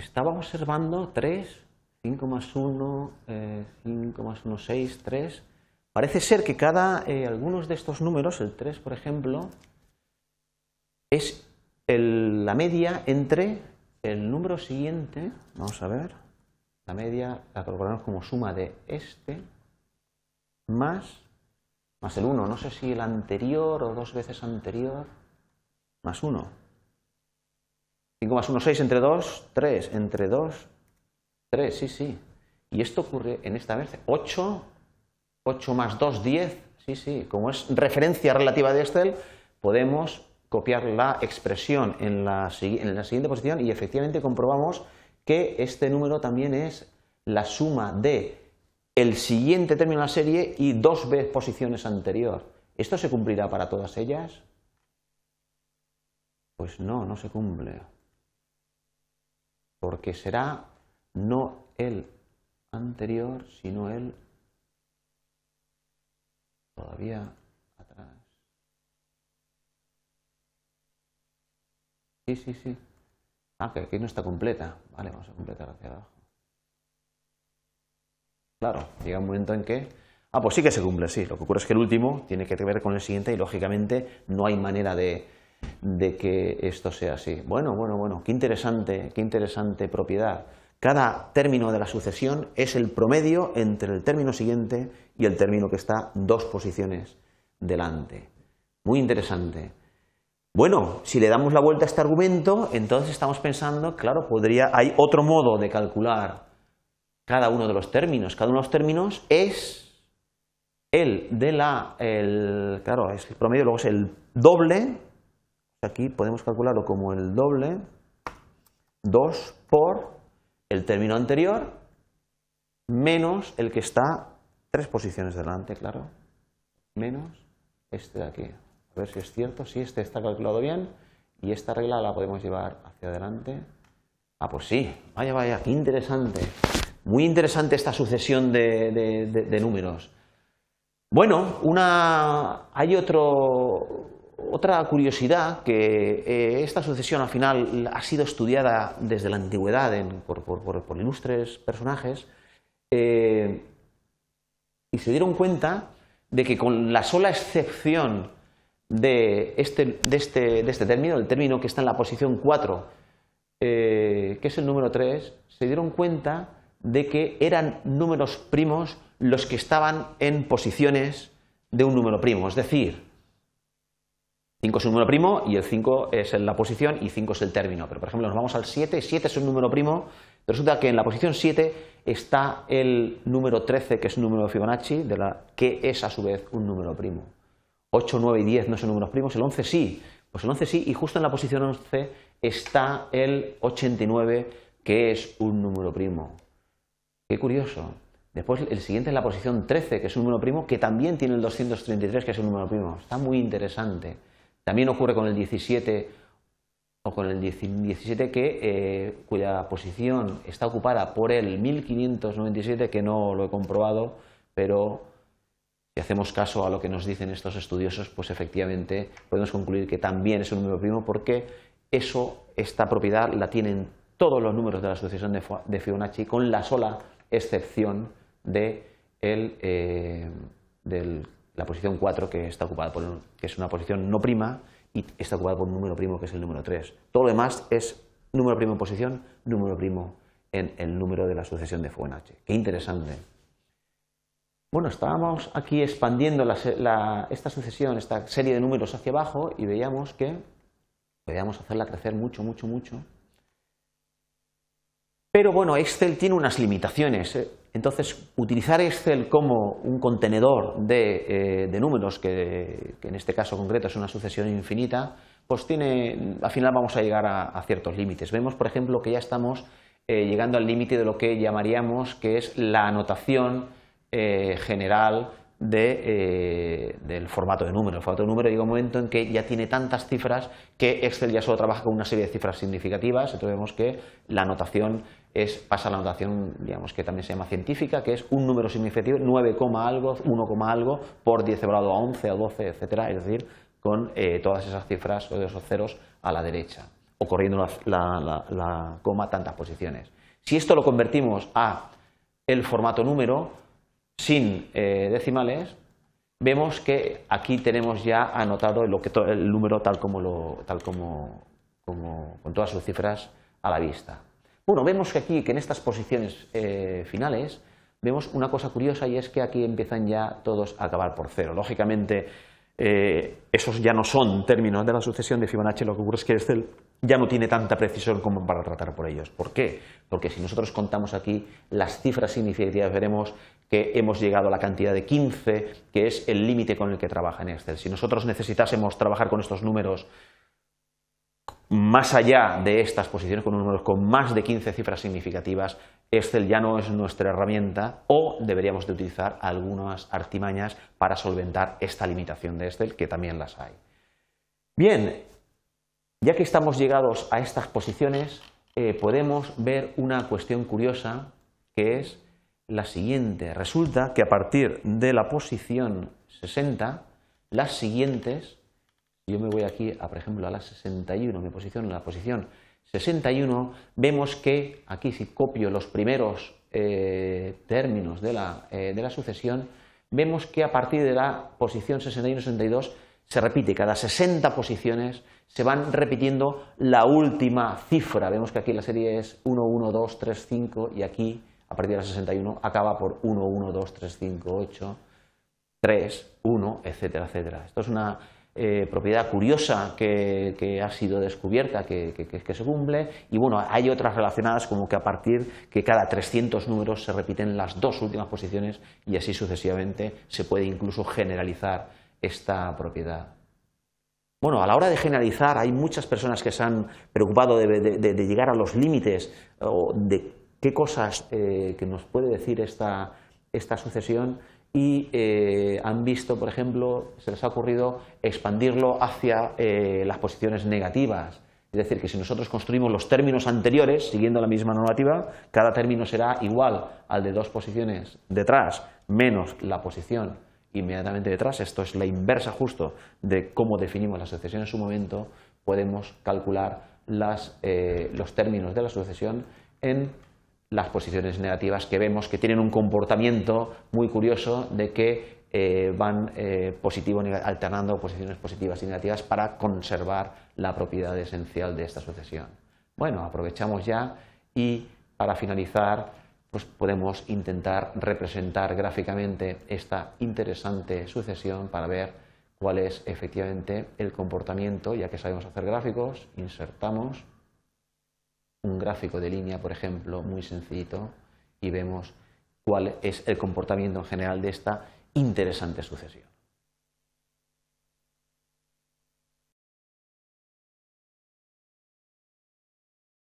estaba observando 3, 5 más 1, 5 eh, más 1, 6, 3. Parece ser que cada, eh, algunos de estos números, el 3 por ejemplo, es el, la media entre el número siguiente, vamos a ver, la media la calculamos como suma de este más, más el 1, no sé si el anterior o dos veces anterior, más 1. 5 más 1, 6, entre 2, 3, entre 2, 3, sí, sí. Y esto ocurre en esta vez, 8, 8 más 2, 10, sí, sí. Como es referencia relativa de Excel, podemos copiar la expresión en la, en la siguiente posición y efectivamente comprobamos que este número también es la suma de el siguiente término de la serie y dos veces posiciones anterior. ¿Esto se cumplirá para todas ellas? Pues no, no se cumple porque será no el anterior, sino el todavía atrás. Sí, sí, sí. Ah, que aquí no está completa. Vale, vamos a completar hacia abajo. Claro, llega un momento en que. Ah, pues sí que se cumple, sí. Lo que ocurre es que el último tiene que ver con el siguiente y lógicamente no hay manera de de que esto sea así. Bueno, bueno, bueno, qué interesante, qué interesante propiedad. Cada término de la sucesión es el promedio entre el término siguiente y el término que está dos posiciones delante. Muy interesante. Bueno, si le damos la vuelta a este argumento, entonces estamos pensando, claro, podría, hay otro modo de calcular cada uno de los términos. Cada uno de los términos es el de la, el, claro, es el promedio, luego es el doble Aquí podemos calcularlo como el doble 2 por el término anterior menos el que está tres posiciones delante, claro, menos este de aquí. A ver si es cierto, si este está calculado bien y esta regla la podemos llevar hacia adelante. Ah, pues sí, vaya, vaya, qué interesante. Muy interesante esta sucesión de, de números. Bueno, una, hay otro, otra curiosidad, que eh, esta sucesión al final ha sido estudiada desde la antigüedad por, ilustres personajes, eh, y se dieron cuenta de que con la sola excepción de este, este, este término, el término que está en la posición 4, eh, que es el número 3, se dieron cuenta de que eran números primos los que estaban en posiciones de un número primo, es decir, 5 es un número primo y el 5 es la posición y 5 es el término. Pero por ejemplo, nos vamos al 7, 7 es un número primo. Resulta que en la posición 7 está el número 13, que es un número de Fibonacci, de la, que es a su vez un número primo. 8, 9 y 10 no son números primos, el 11 sí. Pues el 11 sí, y justo en la posición 11 está el 89, que es un número primo. Qué curioso. Después el siguiente es la posición 13, que es un número primo, que también tiene el 233, que es un número primo. Está muy interesante. También ocurre con el 17 o con el 17 que, eh, cuya posición está ocupada por el 1597, que no lo he comprobado, pero si hacemos caso a lo que nos dicen estos estudiosos, pues efectivamente podemos concluir que también es un número primo porque eso, esta propiedad la tienen todos los números de la sucesión de Fibonacci con la sola excepción de el, eh, del la posición 4 que está ocupada por que es una posición no prima y está ocupada por un número primo que es el número 3. Todo lo demás es número primo en posición, número primo en el número de la sucesión de Fibonacci. Qué interesante. Bueno, estábamos aquí expandiendo esta sucesión, esta serie de números hacia abajo y veíamos que podíamos hacerla crecer mucho, mucho, mucho. Pero bueno, Excel tiene unas limitaciones. ¿eh? Entonces, utilizar Excel como un contenedor de, eh, números, que, en este caso concreto es una sucesión infinita, pues tiene, al final vamos a llegar a, ciertos límites. Vemos, por ejemplo, que ya estamos eh, llegando al límite de lo que llamaríamos que es la anotación eh, general eh, del formato de número. El formato de número llega un momento en que ya tiene tantas cifras que Excel ya solo trabaja con una serie de cifras significativas, entonces vemos que la notación es, pasa a la notación, digamos que también se llama científica, que es un número significativo, 9, algo, 1, algo, por 10 elevado a 11, a 12, etcétera, es decir, con eh, todas esas cifras o esos ceros a la derecha, o corriendo la coma tantas posiciones. Si esto lo convertimos a el formato número, sin eh, decimales, vemos que aquí tenemos ya anotado el número tal como tal como, con todas sus cifras a la vista. Bueno, vemos que aquí, que en estas posiciones eh, finales, vemos una cosa curiosa y es que aquí empiezan ya todos a acabar por cero. Lógicamente, eh, esos ya no son términos de la sucesión de Fibonacci, lo que ocurre es que es el ya no tiene tanta precisión como para tratar por ellos. ¿Por qué? Porque si nosotros contamos aquí las cifras significativas, veremos que hemos llegado a la cantidad de 15, que es el límite con el que trabaja en Excel. Si nosotros necesitásemos trabajar con estos números más allá de estas posiciones con números con más de 15 cifras significativas, Excel ya no es nuestra herramienta o deberíamos de utilizar algunas artimañas para solventar esta limitación de Excel, que también las hay. Bien, ya que estamos llegados a estas posiciones, eh, podemos ver una cuestión curiosa que es la siguiente. Resulta que a partir de la posición 60, las siguientes, yo me voy aquí, a, por ejemplo, a la 61, mi posición en la posición 61, vemos que aquí si copio los primeros eh, términos de la, eh, de la sucesión, vemos que a partir de la posición 61-62 se repite cada 60 posiciones, se van repitiendo la última cifra. Vemos que aquí la serie es 1, 1, 2, 3, 5 y aquí, a partir de la 61, acaba por 1, 1, 2, 3, 5, 8, 3, 1, etcétera, etcétera. Esto es una eh, propiedad curiosa que, que, ha sido descubierta, que, que, se cumple, y bueno, hay otras relacionadas como que a partir que cada 300 números se repiten las dos últimas posiciones y así sucesivamente se puede incluso generalizar esta propiedad. Bueno, a la hora de generalizar, hay muchas personas que se han preocupado de, llegar a los límites o de qué cosas eh, que nos puede decir esta, sucesión y eh, han visto, por ejemplo, se les ha ocurrido expandirlo hacia eh, las posiciones negativas. Es decir, que si nosotros construimos los términos anteriores siguiendo la misma normativa, cada término será igual al de dos posiciones detrás menos la posición inmediatamente detrás, esto es la inversa justo de cómo definimos la sucesión en su momento, podemos calcular eh, los términos de la sucesión en las posiciones negativas que vemos que tienen un comportamiento muy curioso de que eh, van eh, alternando posiciones positivas y negativas para conservar la propiedad esencial de esta sucesión. Bueno, aprovechamos ya y para finalizar pues podemos intentar representar gráficamente esta interesante sucesión para ver cuál es efectivamente el comportamiento, ya que sabemos hacer gráficos, insertamos un gráfico de línea, por ejemplo, muy sencillito, y vemos cuál es el comportamiento en general de esta interesante sucesión.